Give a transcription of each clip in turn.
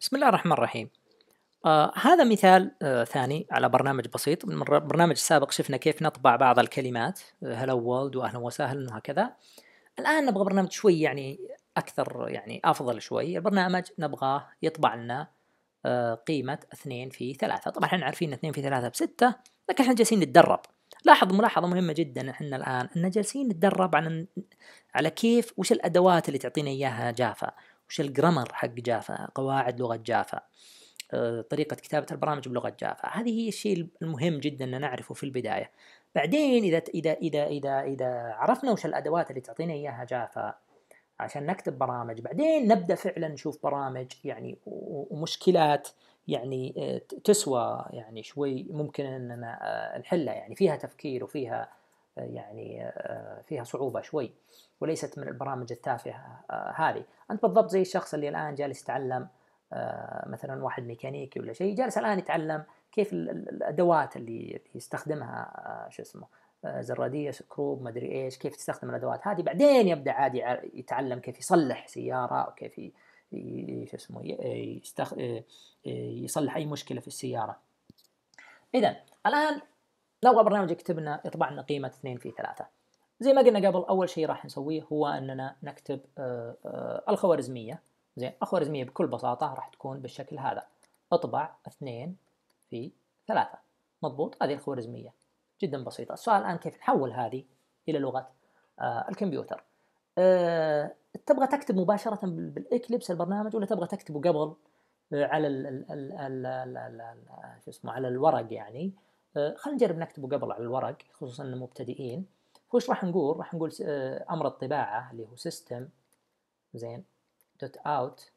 بسم الله الرحمن الرحيم آه هذا مثال آه ثاني على برنامج بسيط من برنامج سابق شفنا كيف نطبع بعض الكلمات آه، هلا وولد واهلا وسهلا وهكذا الان نبغى برنامج شوي يعني اكثر يعني افضل شوي البرنامج نبغاه يطبع لنا آه قيمة 2 في 3 طبعا احنا عارفين 2 في 3 ب 6 لكن احنا جالسين نتدرب لاحظ ملاحظة مهمة جدا احنا الان ان جالسين نتدرب على على كيف وش الادوات اللي تعطينا اياها جافا وش الجرامر حق جافا قواعد لغة جافا آه، طريقة كتابة البرامج بلغة جافا هذه هي الشيء المهم جدا أن نعرفه في البداية بعدين إذا إذا إذا إذا إذا عرفنا وش الأدوات اللي تعطينا إياها جافا عشان نكتب برامج بعدين نبدأ فعلا نشوف برامج يعني ومشكلات يعني آه، تسوى يعني شوي ممكن أننا آه، نحلها يعني فيها تفكير وفيها يعني آه، فيها صعوبة شوي وليست من البرامج التافهة آه، هذه أنت بالضبط زي الشخص اللي الآن جالس يتعلم آه، مثلا واحد ميكانيكي ولا شيء جالس الآن يتعلم كيف الأدوات اللي يستخدمها شو اسمه زرادية سكروب مدري إيش كيف تستخدم الأدوات هذه بعدين يبدأ عادي يتعلم كيف يصلح سيارة وكيف شو اسمه يستخ... يصلح أي مشكلة في السيارة إذا الآن نبغى برنامج يكتب لنا يطبع لنا قيمه 2 في 3 زي ما قلنا قبل اول شيء راح نسويه هو اننا نكتب آه، آه، الخوارزميه زين الخوارزميه بكل بساطه راح تكون بالشكل هذا اطبع 2 في 3 مضبوط هذه الخوارزميه جدا بسيطه السؤال الان كيف نحول هذه الى لغه آه، الكمبيوتر تبغى تكتب مباشره بالاكليبس البرنامج ولا تبغى تكتبه قبل على ال ال ال شو اسمه على الورق يعني آه، خلينا نجرب نكتبه قبل على الورق خصوصا ان مبتدئين وش راح نقول راح نقول آه، امر الطباعه اللي هو سيستم زين دوت اوت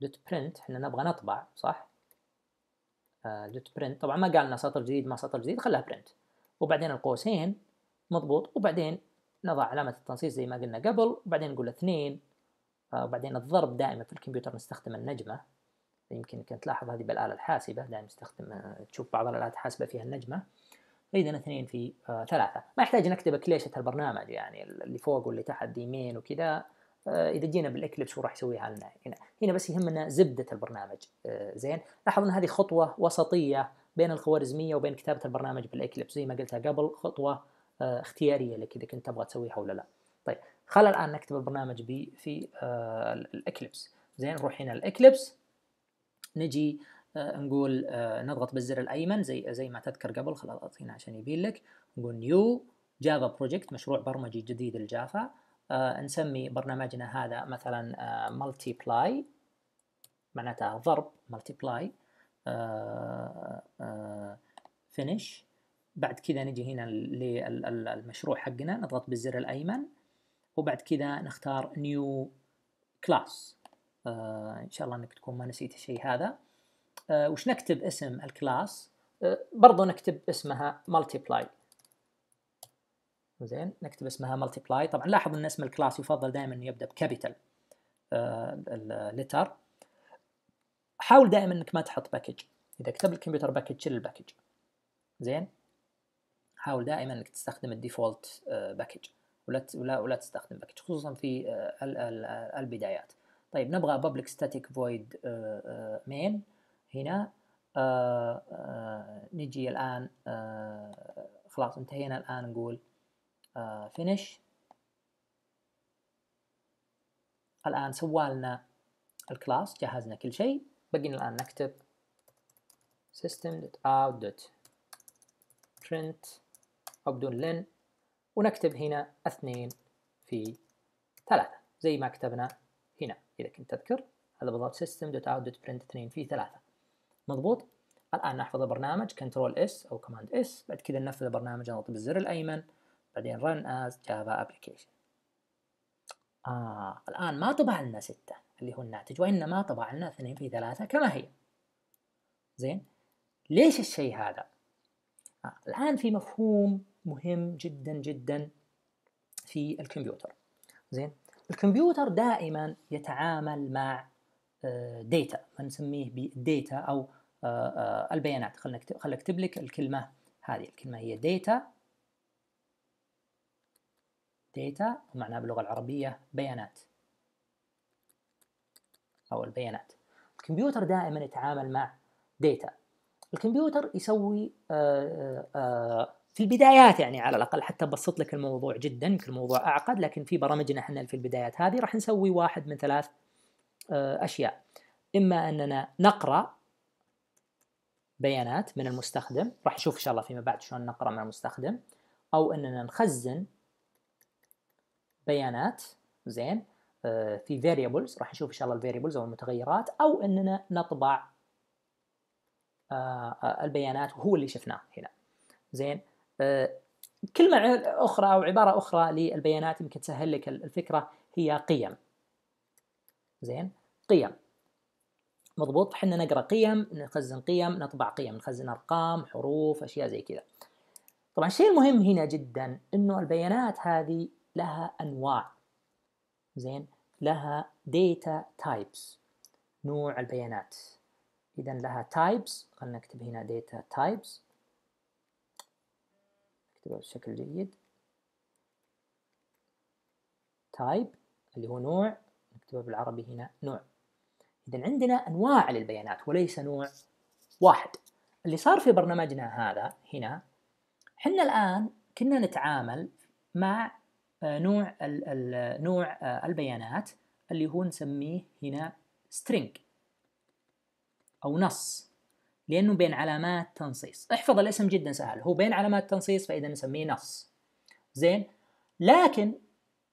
دوت برنت احنا نبغى نطبع صح دوت آه، برنت طبعا ما قالنا سطر جديد ما سطر جديد خلها برنت وبعدين القوسين مضبوط وبعدين نضع علامة التنصيص زي ما قلنا قبل وبعدين نقول اثنين وبعدين الضرب دائما في الكمبيوتر نستخدم النجمة يمكن أن تلاحظ هذه بالآلة الحاسبة دائما نستخدم آه، تشوف بعض الآلات الحاسبة فيها النجمة فإذا اثنين في آه، ثلاثة ما يحتاج نكتب كليشة البرنامج يعني اللي فوق واللي تحت يمين وكذا آه، إذا جينا بالإكليبس وراح يسويها لنا هنا هنا بس يهمنا زبدة البرنامج زين لاحظ أن هذه خطوة وسطية بين الخوارزمية وبين كتابة البرنامج بالإكليبس زي ما قلتها قبل خطوة اختيارية لك إذا كنت تبغى تسويها ولا لا طيب خلا الآن نكتب البرنامج في الإكليبس زين نروح هنا الإكليبس نجي آه، نقول آه، نضغط بالزر الايمن زي زي ما تذكر قبل خل اضغط هنا عشان يبين لك نقول نيو جافا بروجكت مشروع برمجي جديد الجافا آه، نسمي برنامجنا هذا مثلا ملتي بلاي معناتها ضرب ملتي بلاي فينيش بعد كذا نجي هنا للمشروع حقنا نضغط بالزر الايمن وبعد كذا نختار نيو كلاس آه، ان شاء الله انك تكون ما نسيت الشيء هذا آه، وش نكتب اسم الكلاس آه، برضو نكتب اسمها multiply زين نكتب اسمها multiply طبعا لاحظ ان اسم الكلاس يفضل دائما انه يبدا بكابيتال اللتر حاول دائما انك ما تحط باكج اذا كتب الكمبيوتر باكج شيل الباكج زين حاول دائما انك تستخدم الديفولت باكج ولا ولا ولا تستخدم باكج خصوصا في البدايات طيب نبغى public static void آه، آه، main هنا آه، نجي الآن خلاص انتهينا الآن نقول finish الآن سوالنا الكلاس جهزنا كل شيء بقينا الآن نكتب system.out.print أو بدون len ونكتب هنا اثنين في ثلاثة زي ما كتبنا إذا كنت تذكر هذا بالضبط سيستم دوت اوت دوت برنت 2 في 3 مضبوط الآن نحفظ البرنامج كنترول اس أو كوماند اس بعد كذا ننفذ البرنامج نضغط بالزر الأيمن بعدين run as java application آه الآن ما طبع لنا 6 اللي هو الناتج وإنما طبع لنا 2 في 3 كما هي زين ليش الشيء هذا؟ آه الآن في مفهوم مهم جدا جدا في الكمبيوتر زين الكمبيوتر دائما يتعامل مع ديتا آه، ما نسميه بالديتا او آه، آه، البيانات خلنا اكتب لك الكلمه هذه الكلمه هي ديتا ديتا ومعناها باللغه العربيه بيانات او البيانات الكمبيوتر دائما يتعامل مع ديتا الكمبيوتر يسوي في البدايات يعني على الاقل حتى ابسط لك الموضوع جدا يمكن الموضوع اعقد لكن في برامجنا احنا في البدايات هذه راح نسوي واحد من ثلاث آه، اشياء اما اننا نقرا بيانات من المستخدم راح نشوف ان شاء الله فيما بعد شلون نقرا من المستخدم او اننا نخزن بيانات زين آه، في variables راح نشوف ان شاء الله الفاريبلز او المتغيرات او اننا نطبع آه، البيانات وهو اللي شفناه هنا زين كلمة أخرى أو عبارة أخرى للبيانات يمكن تسهل لك الفكرة هي قيم زين قيم مضبوط حنا نقرا قيم نخزن قيم نطبع قيم نخزن ارقام حروف اشياء زي كذا طبعا الشيء المهم هنا جدا انه البيانات هذه لها انواع زين لها data types نوع البيانات اذا لها types خلينا نكتب هنا data types نكتبها بشكل جيد تايب اللي هو نوع نكتبه بالعربي هنا نوع إذا عندنا أنواع للبيانات وليس نوع واحد اللي صار في برنامجنا هذا هنا حنا الآن كنا نتعامل مع آه، نوع ال ال نوع آه، البيانات اللي هو نسميه هنا string أو نص لأنه بين علامات تنصيص احفظ الاسم جدا سهل هو بين علامات تنصيص فإذا نسميه نص زين لكن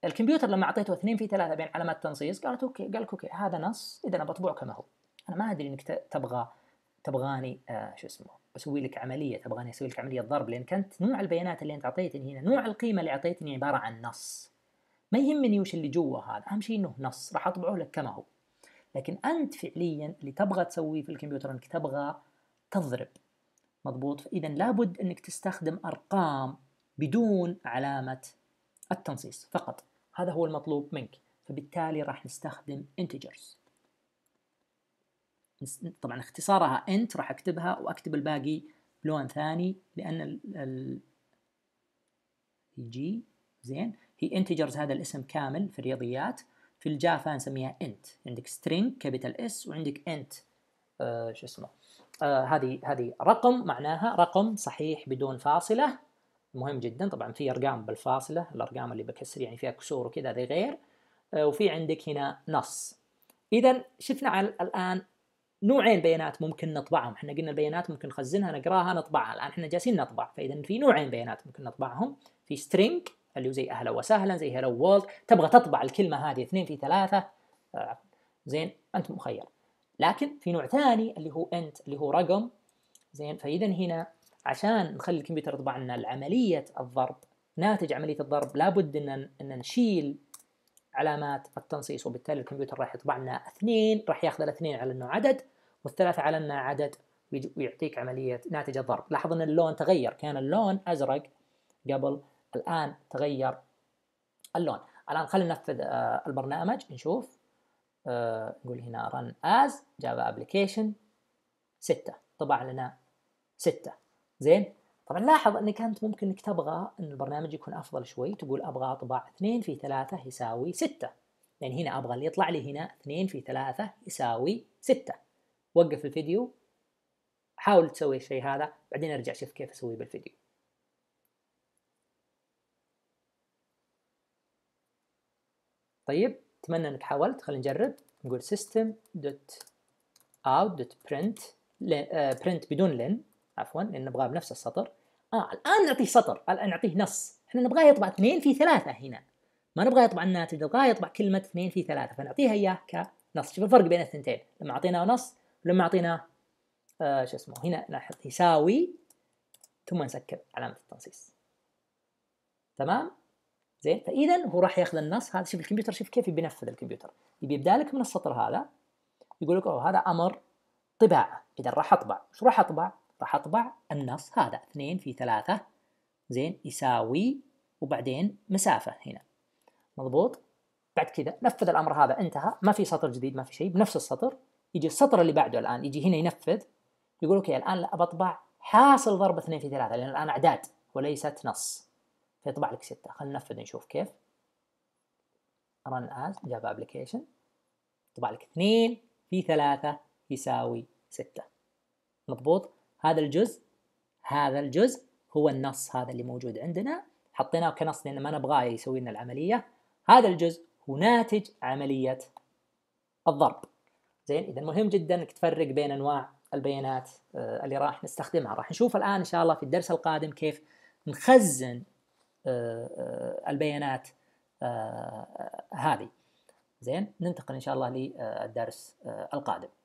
الكمبيوتر لما أعطيته 2 في 3 بين علامات تنصيص قالت أوكي قال لك أوكي هذا نص إذا أنا بطبعه كما هو أنا ما أدري إنك تبغى تبغاني آه شو اسمه اسوي لك عمليه تبغاني اسوي لك عمليه ضرب لان كانت نوع البيانات اللي انت اعطيتني هنا نوع القيمه اللي اعطيتني عباره عن نص ما يهمني وش اللي جوا هذا اهم شيء انه نص راح اطبعه لك كما هو لكن انت فعليا اللي تبغى تسويه في الكمبيوتر انك تبغى تضرب مضبوط فإذا لابد أنك تستخدم أرقام بدون علامة التنصيص فقط هذا هو المطلوب منك فبالتالي راح نستخدم integers طبعا اختصارها انت راح اكتبها واكتب الباقي بلون ثاني لان ال جي زين هي انتجرز هذا الاسم كامل في الرياضيات في الجافا نسميها انت عندك string كابيتال اس وعندك انت آه شو اسمه آه، هذه هذه رقم معناها رقم صحيح بدون فاصله مهم جدا طبعا في ارقام بالفاصله الارقام اللي بكسر يعني فيها كسور وكذا هذه غير آه، وفي عندك هنا نص اذا شفنا على الان نوعين بيانات ممكن نطبعهم احنا قلنا البيانات ممكن نخزنها نقراها نطبعها الان احنا جالسين نطبع فاذا في نوعين بيانات ممكن نطبعهم في سترينج اللي هو زي اهلا وسهلا زي هلو وولد تبغى تطبع الكلمه هذه اثنين في ثلاثه آه، زين انت مخير لكن في نوع ثاني اللي هو انت اللي هو رقم زين فاذا هنا عشان نخلي الكمبيوتر يطبع لنا عمليه الضرب ناتج عمليه الضرب لابد ان ان نشيل علامات التنصيص وبالتالي الكمبيوتر راح يطبع لنا اثنين راح ياخذ الاثنين على انه عدد والثلاثه على انها عدد ويعطيك عمليه ناتج الضرب لاحظ ان اللون تغير كان اللون ازرق قبل الان تغير اللون الان خلينا ننفذ آه، البرنامج نشوف نقول هنا run as java application 6 طبع لنا 6 زين طبعا لاحظ انك كانت ممكن انك تبغى ان البرنامج يكون افضل شوي تقول ابغى اطبع 2 في 3 يساوي 6 لان يعني هنا ابغى اللي يطلع لي هنا 2 في 3 يساوي 6 وقف الفيديو حاول تسوي الشيء هذا بعدين ارجع شوف كيف اسويه بالفيديو طيب اتمنى انك حاولت خلينا نجرب نقول system دوت out دوت print آه، print بدون لين عفوا لان نبغاه بنفس السطر اه الان نعطيه سطر الان نعطيه نص احنا نبغاه يطبع 2 في 3 هنا ما نبغاه يطبع الناتج نبغاه يطبع كلمه 2 في 3 فنعطيها اياه كنص شوف الفرق بين الثنتين لما اعطيناه نص ولما اعطيناه آه شو اسمه هنا نحط يساوي ثم نسكر علامه التنصيص تمام زين فاذا هو راح ياخذ النص هذا شوف الكمبيوتر شوف كيف بينفذ الكمبيوتر يبي يبدا لك من السطر هذا يقول لك اوه هذا امر طباعه اذا راح اطبع شو راح اطبع؟ راح اطبع النص هذا 2 في 3 زين يساوي وبعدين مسافه هنا مضبوط بعد كذا نفذ الامر هذا انتهى ما في سطر جديد ما في شيء بنفس السطر يجي السطر اللي بعده الان يجي هنا ينفذ يقول اوكي الان لا بطبع حاصل ضرب 2 في 3 لان الان اعداد وليست نص فيطبع لك ستة خلينا ننفذ نشوف كيف run as جاب ابلكيشن يطبع لك اثنين في ثلاثة يساوي ستة مضبوط هذا الجزء هذا الجزء هو النص هذا اللي موجود عندنا حطيناه كنص لان ما نبغاه يسوي لنا العملية هذا الجزء هو ناتج عملية الضرب زين اذا مهم جدا انك تفرق بين انواع البيانات آه، اللي راح نستخدمها راح نشوف الان ان شاء الله في الدرس القادم كيف نخزن آه، آه، البيانات آه، هذه زين ننتقل ان شاء الله للدرس القادم